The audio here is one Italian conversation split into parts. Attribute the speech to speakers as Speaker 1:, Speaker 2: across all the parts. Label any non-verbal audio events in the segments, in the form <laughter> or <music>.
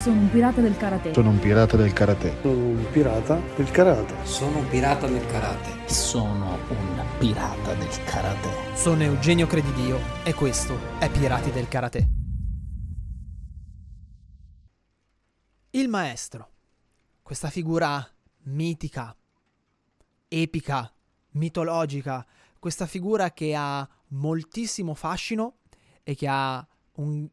Speaker 1: Sono un pirata del karate. Sono un pirata del karate. Sono un pirata del karate. Sono un pirata del karate. Sono un pirata del karate. Sono Eugenio Credidio e questo è Pirati del karate. Il maestro. Questa figura mitica, epica, mitologica, questa figura che ha moltissimo fascino e che ha un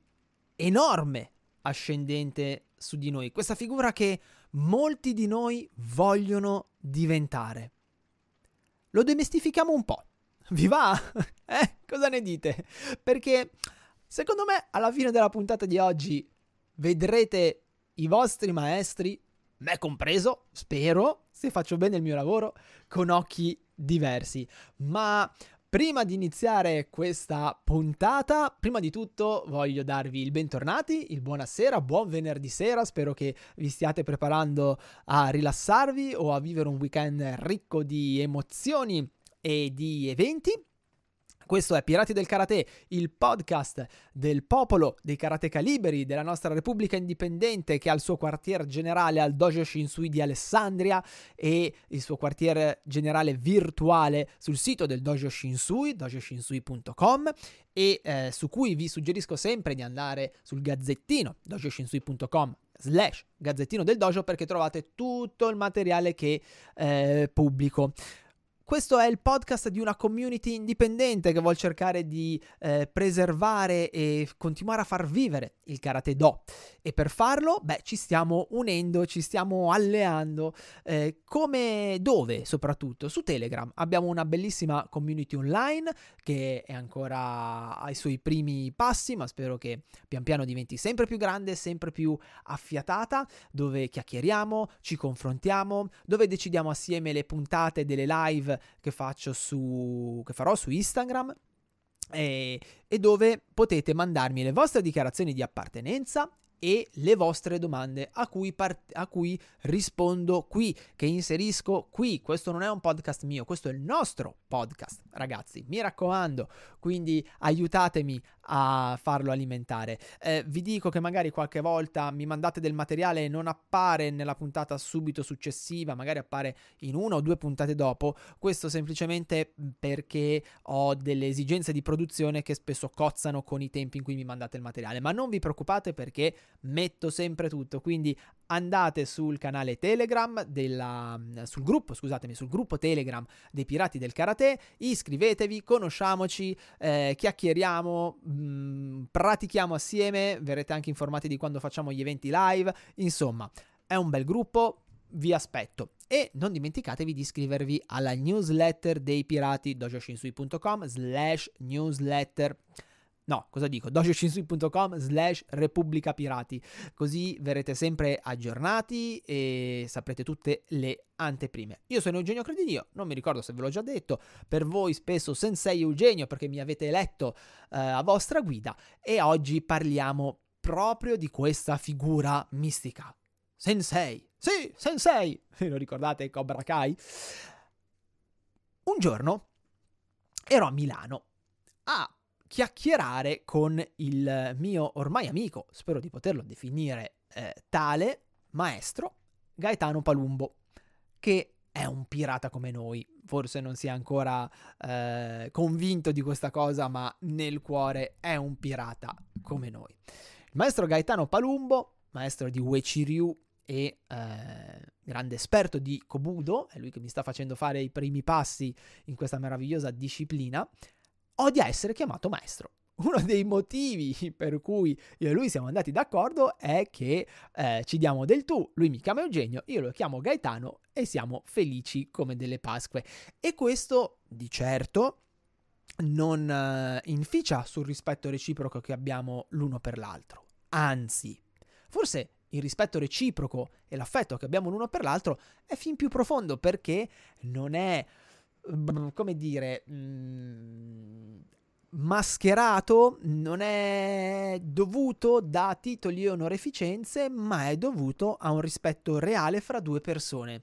Speaker 1: enorme ascendente su di noi, questa figura che molti di noi vogliono diventare. Lo demistifichiamo un po'. Vi va? <laughs> Eh? Cosa ne dite? Perché secondo me alla fine della puntata di oggi vedrete i vostri maestri, me compreso, spero, se faccio bene il mio lavoro, con occhi diversi. Ma Prima di iniziare questa puntata, prima di tutto voglio darvi il bentornati, il buonasera, buon venerdì sera, spero che vi stiate preparando a rilassarvi o a vivere un weekend ricco di emozioni e di eventi. Questo è Pirati del Karate, il podcast del popolo dei karateka liberi della nostra Repubblica Indipendente che ha il suo quartier generale al Dojo Shinsui di Alessandria e il suo quartier generale virtuale sul sito del Dojo Shinsui, dojoshinsui.com e eh, su cui vi suggerisco sempre di andare sul gazzettino dojoshinsui.com slash gazzettino del dojo perché trovate tutto il materiale che eh, pubblico. Questo è il podcast di una community indipendente che vuole cercare di eh, preservare e continuare a far vivere il karate do. E per farlo, beh, ci stiamo unendo, ci stiamo alleando. Eh, come dove soprattutto? Su Telegram. Abbiamo una bellissima community online che è ancora ai suoi primi passi, ma spero che pian piano diventi sempre più grande, sempre più affiatata, dove chiacchieriamo, ci confrontiamo, dove decidiamo assieme le puntate delle live live che faccio su che farò su Instagram e, eh, e, dove potete mandarmi le vostre dichiarazioni di appartenenza e le vostre domande a cui, part- a cui rispondo qui, che inserisco qui. Questo non è un podcast mio, questo è il nostro podcast, ragazzi. Mi raccomando, quindi aiutatemi a farlo alimentare. Eh, vi dico che magari qualche volta mi mandate del materiale e non appare nella puntata subito successiva, magari appare in una o due puntate dopo. Questo semplicemente mm, perché ho delle esigenze di produzione che spesso cozzano con i tempi in cui mi mandate il materiale. Ma non vi preoccupate perché metto sempre tutto, quindi andate sul canale Telegram della, sul gruppo, scusatemi, sul gruppo Telegram dei Pirati del Karate, iscrivetevi, conosciamoci, eh, chiacchieriamo, mh, mm, pratichiamo assieme, verrete anche informati di quando facciamo gli eventi live, insomma, è un bel gruppo, vi aspetto. E non dimenticatevi di iscrivervi alla newsletter dei pirati dojoshinsui.com slash newsletter. No, cosa dico? dojoshinsui.com slash Repubblica Pirati, così verrete sempre aggiornati e saprete tutte le anteprime. Io sono Eugenio Credidio, non mi ricordo se ve l'ho già detto, per voi spesso Sensei Eugenio perché mi avete eletto eh, a vostra guida e oggi parliamo proprio di questa figura mistica. Sensei, sì, Sensei, <laughs> lo ricordate Cobra Kai? Un giorno ero a Milano a ah, chiacchierare con il mio ormai amico, spero di poterlo definire eh, tale, maestro Gaetano Palumbo, che è un pirata come noi. Forse non si è ancora eh, convinto di questa cosa, ma nel cuore è un pirata come noi. Il maestro Gaetano Palumbo, maestro di Uechiryu e eh, grande esperto di Kobudo, è lui che mi sta facendo fare i primi passi in questa meravigliosa disciplina, odia essere chiamato maestro. <laughs> Uno dei motivi per cui io e lui siamo andati d'accordo è che eh, ci diamo del tu, lui mi chiama Eugenio, io lo chiamo Gaetano e siamo felici come delle Pasque. E questo di certo non eh, inficia sul rispetto reciproco che abbiamo l'uno per l'altro. Anzi, forse il rispetto reciproco e l'affetto che abbiamo l'uno per l'altro è fin più profondo perché non è come dire, mh, mascherato, non è dovuto da titoli e onoreficenze, ma è dovuto a un rispetto reale fra due persone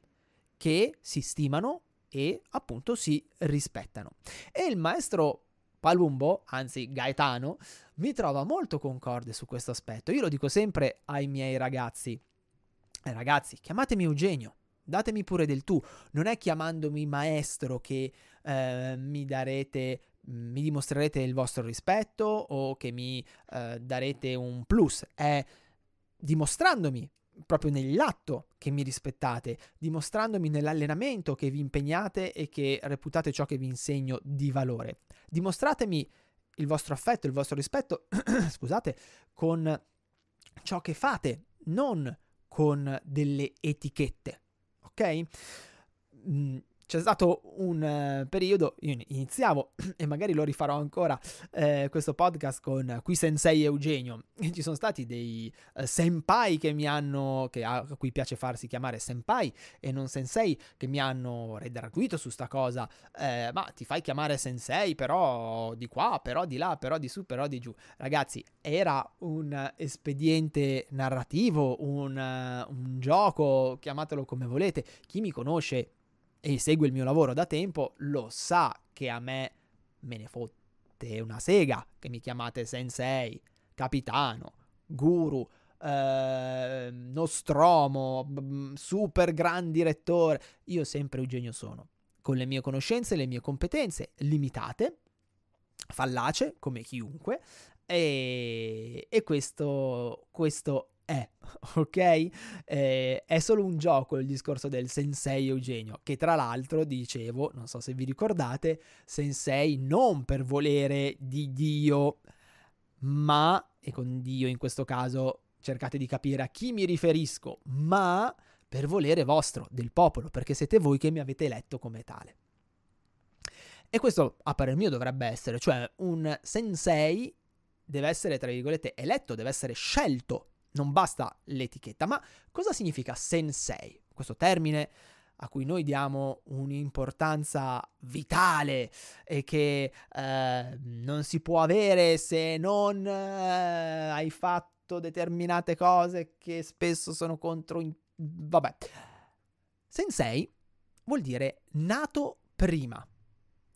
Speaker 1: che si stimano e appunto si rispettano. E il maestro Palumbo, anzi Gaetano, mi trova molto concorde su questo aspetto. Io lo dico sempre ai miei ragazzi. Eh, ragazzi, chiamatemi Eugenio, datemi pure del tu, non è chiamandomi maestro che eh, mi darete mi dimostrerete il vostro rispetto o che mi eh, darete un plus, è dimostrandomi proprio nell'atto che mi rispettate, dimostrandomi nell'allenamento che vi impegnate e che reputate ciò che vi insegno di valore. Dimostratemi il vostro affetto, il vostro rispetto, <coughs> scusate, con ciò che fate, non con delle etichette. ok? c'è stato un eh, periodo, io iniziavo <clears throat> e magari lo rifarò ancora eh, questo podcast con qui Sensei Eugenio. E Ci sono stati dei eh, senpai che mi hanno, che a, a, cui piace farsi chiamare senpai e non sensei, che mi hanno redarguito su sta cosa. Eh, ma ti fai chiamare sensei però di qua, però di là, però di su, però di giù. Ragazzi, era un espediente narrativo, un, eh, un gioco, chiamatelo come volete. Chi mi conosce e segue il mio lavoro da tempo lo sa che a me me ne fotte una sega che mi chiamate sensei, capitano, guru, eh, Nostromo, super gran direttore. Io sempre Eugenio sono, con le mie conoscenze e le mie competenze limitate, fallace come chiunque, e, e questo, questo è, eh, <laughs> ok? Eh, è solo un gioco il discorso del sensei Eugenio, che tra l'altro, dicevo, non so se vi ricordate, sensei non per volere di Dio, ma, e con Dio in questo caso cercate di capire a chi mi riferisco, ma per volere vostro, del popolo, perché siete voi che mi avete eletto come tale. E questo, a parer mio, dovrebbe essere, cioè un sensei deve essere, tra virgolette, eletto, deve essere scelto non basta l'etichetta, ma cosa significa sensei? Questo termine a cui noi diamo un'importanza vitale e che eh, non si può avere se non eh, hai fatto determinate cose che spesso sono contro... In... Vabbè. Sensei vuol dire nato prima.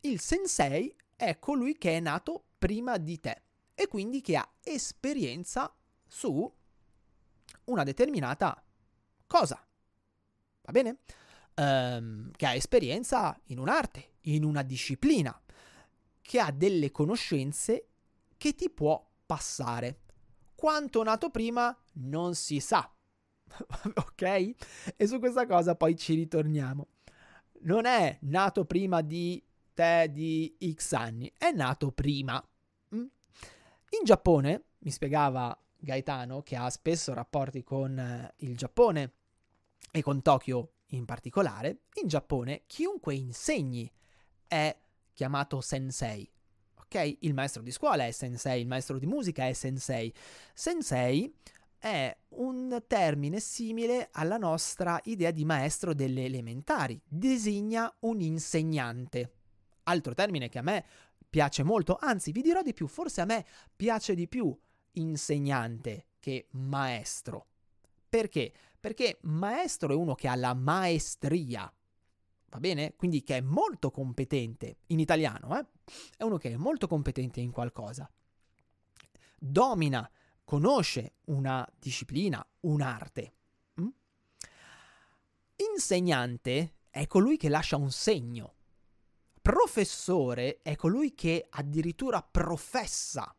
Speaker 1: Il sensei è colui che è nato prima di te e quindi che ha esperienza su una determinata cosa. Va bene? Ehm, che ha esperienza in un'arte, in una disciplina, che ha delle conoscenze che ti può passare. Quanto nato prima non si sa. <laughs> ok? E su questa cosa poi ci ritorniamo. Non è nato prima di te di X anni, è nato prima. Mm? In Giappone, mi spiegava Gaetano, che ha spesso rapporti con eh, il Giappone e con Tokyo in particolare, in Giappone chiunque insegni è chiamato sensei. Ok? Il maestro di scuola è sensei, il maestro di musica è sensei. Sensei è un termine simile alla nostra idea di maestro delle elementari, designa un insegnante. Altro termine che a me piace molto, anzi vi dirò di più, forse a me piace di più insegnante che maestro. Perché? Perché maestro è uno che ha la maestria, va bene? Quindi che è molto competente, in italiano, eh? È uno che è molto competente in qualcosa. Domina, conosce una disciplina, un'arte. Mm? Insegnante è colui che lascia un segno. Professore è colui che addirittura professa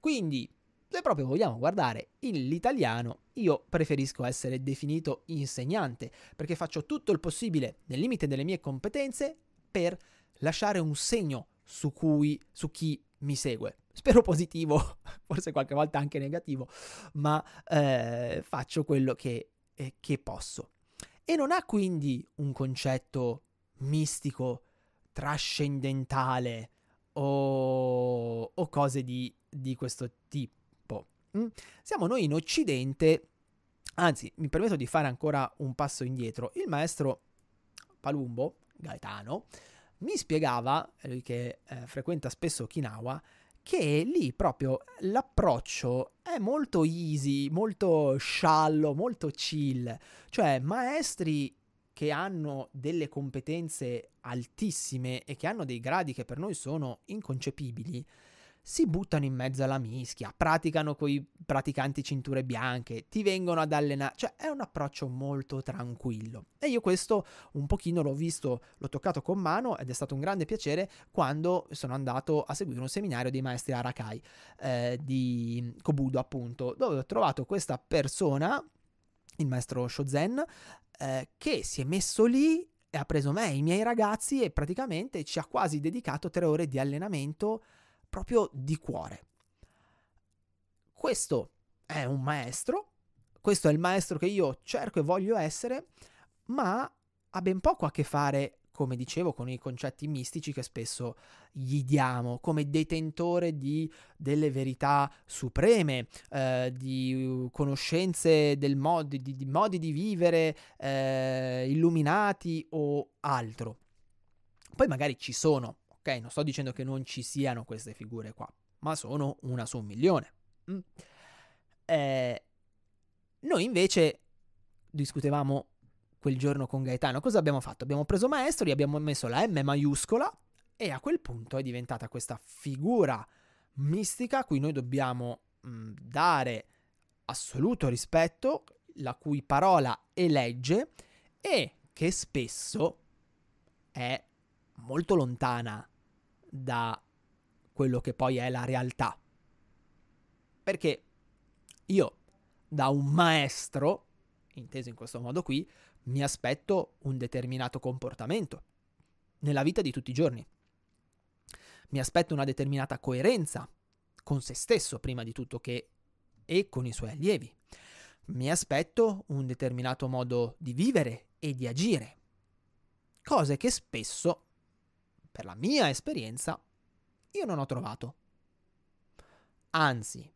Speaker 1: quindi, se proprio vogliamo guardare l'italiano, io preferisco essere definito insegnante, perché faccio tutto il possibile, nel limite delle mie competenze, per lasciare un segno su, cui, su chi mi segue. Spero positivo, <laughs> forse qualche volta anche negativo, ma eh, faccio quello che, eh, che posso. E non ha quindi un concetto mistico, trascendentale, o, o cose di, di, questo tipo. Mm? Siamo noi in Occidente, anzi mi permetto di fare ancora un passo indietro, il maestro Palumbo, Gaetano, mi spiegava, lui che eh, frequenta spesso Okinawa, che lì proprio l'approccio è molto easy, molto sciallo, molto chill, cioè maestri che hanno delle competenze altissime e che hanno dei gradi che per noi sono inconcepibili, si buttano in mezzo alla mischia, praticano con i praticanti cinture bianche, ti vengono ad allenare, cioè è un approccio molto tranquillo. E io questo un pochino l'ho visto, l'ho toccato con mano ed è stato un grande piacere quando sono andato a seguire un seminario dei maestri Arakai eh, di Kobudo appunto, dove ho trovato questa persona il maestro Shozen, eh, che si è messo lì e ha preso me e i miei ragazzi e praticamente ci ha quasi dedicato tre ore di allenamento proprio di cuore. Questo è un maestro, questo è il maestro che io cerco e voglio essere, ma ha ben poco a che fare come dicevo, con i concetti mistici che spesso gli diamo, come detentore di delle verità supreme, eh, di uh, conoscenze del mod, di, di modi di vivere eh, illuminati o altro. Poi magari ci sono, ok? Non sto dicendo che non ci siano queste figure qua, ma sono una su un milione. Mm. Eh, noi invece discutevamo quel giorno con Gaetano. Cosa abbiamo fatto? Abbiamo preso Maestro, gli abbiamo messo la M maiuscola e a quel punto è diventata questa figura mistica a cui noi dobbiamo mh, mm, dare assoluto rispetto, la cui parola è legge e che spesso è molto lontana da quello che poi è la realtà. Perché io da un maestro, inteso in questo modo qui, mi aspetto un determinato comportamento nella vita di tutti i giorni. Mi aspetto una determinata coerenza con se stesso prima di tutto che e con i suoi allievi. Mi aspetto un determinato modo di vivere e di agire. Cose che spesso, per la mia esperienza, io non ho trovato. Anzi,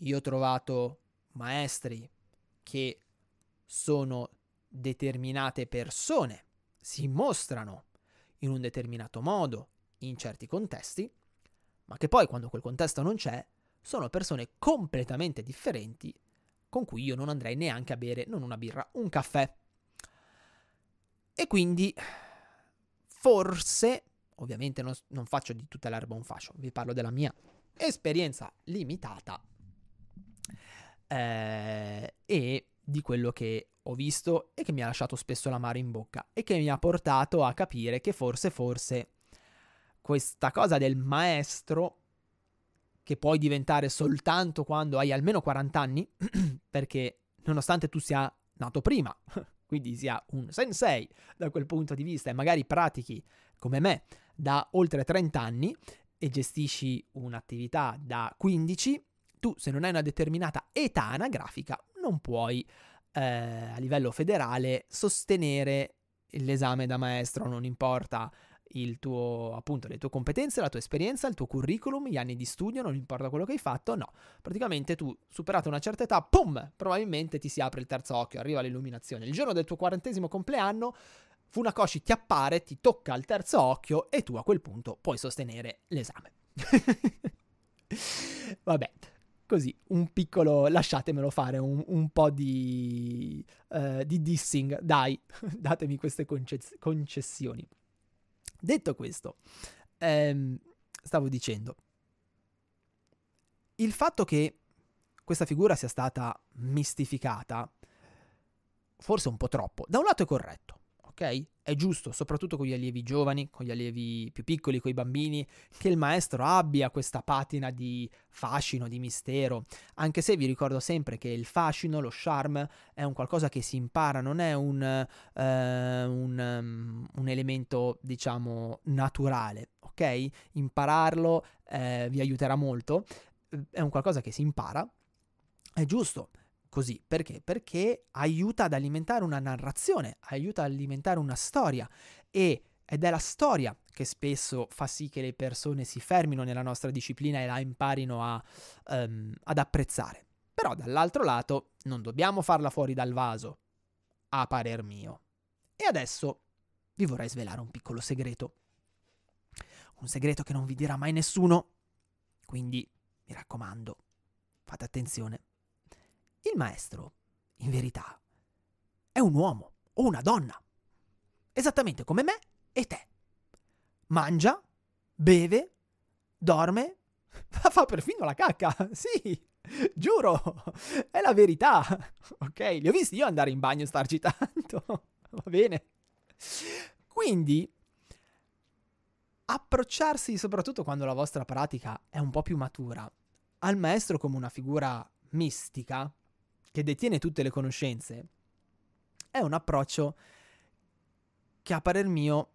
Speaker 1: io ho trovato maestri che sono determinate persone si mostrano in un determinato modo in certi contesti, ma che poi quando quel contesto non c'è, sono persone completamente differenti con cui io non andrei neanche a bere, non una birra, un caffè. E quindi forse, ovviamente non, non faccio di tutta l'erba un fascio, vi parlo della mia esperienza limitata eh, e di quello che ho visto e che mi ha lasciato spesso la mare in bocca e che mi ha portato a capire che forse, forse questa cosa del maestro, che puoi diventare soltanto quando hai almeno 40 anni, <clears throat> perché nonostante tu sia nato prima, <laughs> quindi sia un sensei da quel punto di vista e magari pratichi come me da oltre 30 anni e gestisci un'attività da 15, tu se non hai una determinata età anagrafica non puoi eh, a livello federale sostenere l'esame da maestro, non importa il tuo, appunto, le tue competenze, la tua esperienza, il tuo curriculum, gli anni di studio, non importa quello che hai fatto, no. Praticamente tu, superato una certa età, pum, probabilmente ti si apre il terzo occhio, arriva l'illuminazione. Il giorno del tuo quarantesimo compleanno, Funakoshi ti appare, ti tocca il terzo occhio e tu a quel punto puoi sostenere l'esame. <laughs> Vabbè così un piccolo, lasciatemelo fare, un, un po' di, uh, di, dissing, dai, <laughs> datemi queste concez- concessioni. Detto questo, ehm, stavo dicendo, il fatto che questa figura sia stata mistificata, forse un po' troppo, da un lato è corretto, ok? È giusto, soprattutto con gli allievi giovani, con gli allievi più piccoli, con i bambini, che il maestro abbia questa patina di fascino, di mistero, anche se vi ricordo sempre che il fascino, lo charme, è un qualcosa che si impara, non è un, eh, un, um, un elemento, diciamo, naturale, ok? Impararlo eh, vi aiuterà molto, è un qualcosa che si impara, è giusto così. Perché? Perché aiuta ad alimentare una narrazione, aiuta ad alimentare una storia e, ed è la storia che spesso fa sì che le persone si fermino nella nostra disciplina e la imparino a, um, ad apprezzare. Però dall'altro lato non dobbiamo farla fuori dal vaso, a parer mio. E adesso vi vorrei svelare un piccolo segreto. Un segreto che non vi dirà mai nessuno. Quindi, mi raccomando, fate attenzione. Il maestro, in verità, è un uomo o una donna, esattamente come me e te. Mangia, beve, dorme, <laughs> fa perfino la cacca, <laughs> sì, giuro, è la verità. <laughs> Ok, li ho visti io andare in bagno e starci tanto, va bene. Quindi, approcciarsi, soprattutto quando la vostra pratica è un po' più matura, al maestro come una figura mistica, che detiene tutte le conoscenze, è un approccio che a parer mio,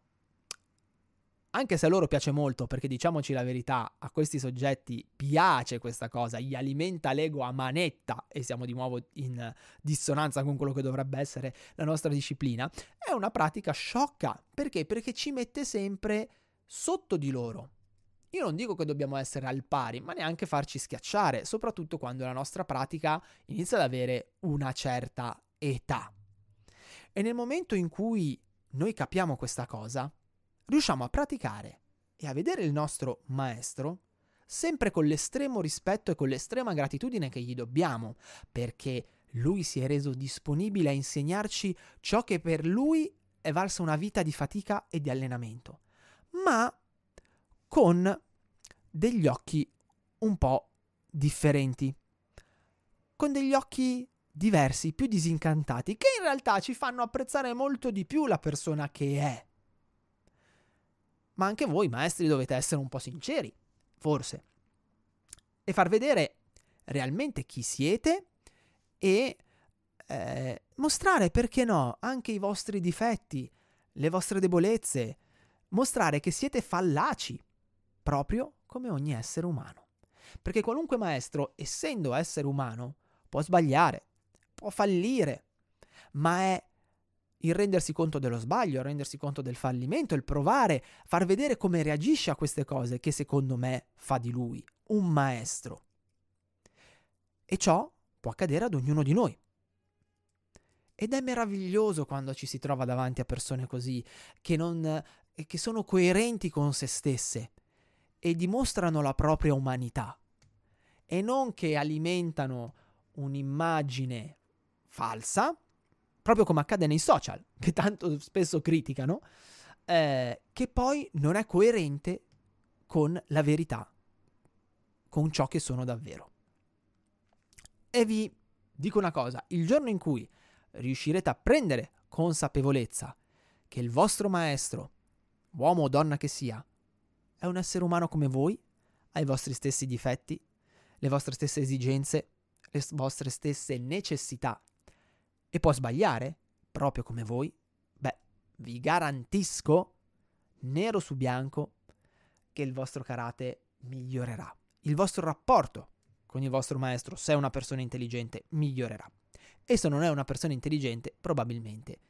Speaker 1: anche se a loro piace molto, perché diciamoci la verità, a questi soggetti piace questa cosa, gli alimenta l'ego a manetta, e siamo di nuovo in dissonanza con quello che dovrebbe essere la nostra disciplina, è una pratica sciocca. Perché? Perché ci mette sempre sotto di loro. Io non dico che dobbiamo essere al pari, ma neanche farci schiacciare, soprattutto quando la nostra pratica inizia ad avere una certa età. E nel momento in cui noi capiamo questa cosa, riusciamo a praticare e a vedere il nostro maestro sempre con l'estremo rispetto e con l'estrema gratitudine che gli dobbiamo, perché lui si è reso disponibile a insegnarci ciò che per lui è valsa una vita di fatica e di allenamento. Ma con degli occhi un po' differenti, con degli occhi diversi, più disincantati, che in realtà ci fanno apprezzare molto di più la persona che è. Ma anche voi, maestri, dovete essere un po' sinceri, forse, e far vedere realmente chi siete e eh, mostrare, perché no, anche i vostri difetti, le vostre debolezze, mostrare che siete fallaci proprio come ogni essere umano. Perché qualunque maestro, essendo essere umano, può sbagliare, può fallire, ma è il rendersi conto dello sbaglio, il rendersi conto del fallimento, il provare, far vedere come reagisce a queste cose che secondo me fa di lui un maestro. E ciò può accadere ad ognuno di noi. Ed è meraviglioso quando ci si trova davanti a persone così, che, non, che sono coerenti con se stesse, e dimostrano la propria umanità e non che alimentano un'immagine falsa, proprio come accade nei social, che tanto spesso criticano, eh, che poi non è coerente con la verità, con ciò che sono davvero. E vi dico una cosa, il giorno in cui riuscirete a prendere consapevolezza che il vostro maestro, uomo o donna che sia, è un essere umano come voi, ha i vostri stessi difetti, le vostre stesse esigenze, le vostre stesse necessità e può sbagliare, proprio come voi. Beh, vi garantisco, nero su bianco, che il vostro karate migliorerà. Il vostro rapporto con il vostro maestro, se è una persona intelligente, migliorerà. E se non è una persona intelligente, probabilmente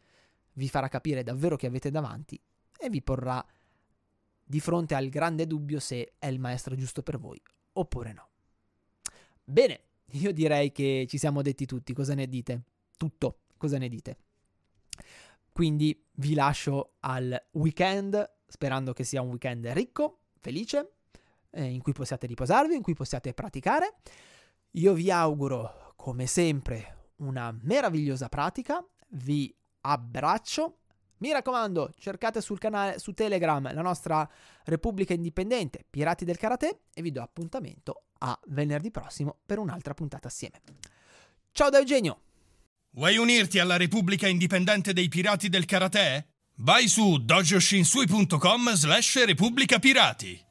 Speaker 1: vi farà capire davvero chi avete davanti e vi porrà di fronte al grande dubbio se è il maestro giusto per voi oppure no. Bene, io direi che ci siamo detti tutti, cosa ne dite? Tutto, cosa ne dite? Quindi vi lascio al weekend, sperando che sia un weekend ricco, felice, eh, in cui possiate riposarvi, in cui possiate praticare. Io vi auguro, come sempre, una meravigliosa pratica, vi abbraccio mi raccomando, cercate sul canale su Telegram la nostra Repubblica Indipendente, Pirati del Karate e vi do appuntamento a venerdì prossimo per un'altra puntata assieme. Ciao da Eugenio. Vuoi unirti alla Repubblica Indipendente dei Pirati del Karate? Vai su dojoshinsui.com/slash Repubblica Pirati.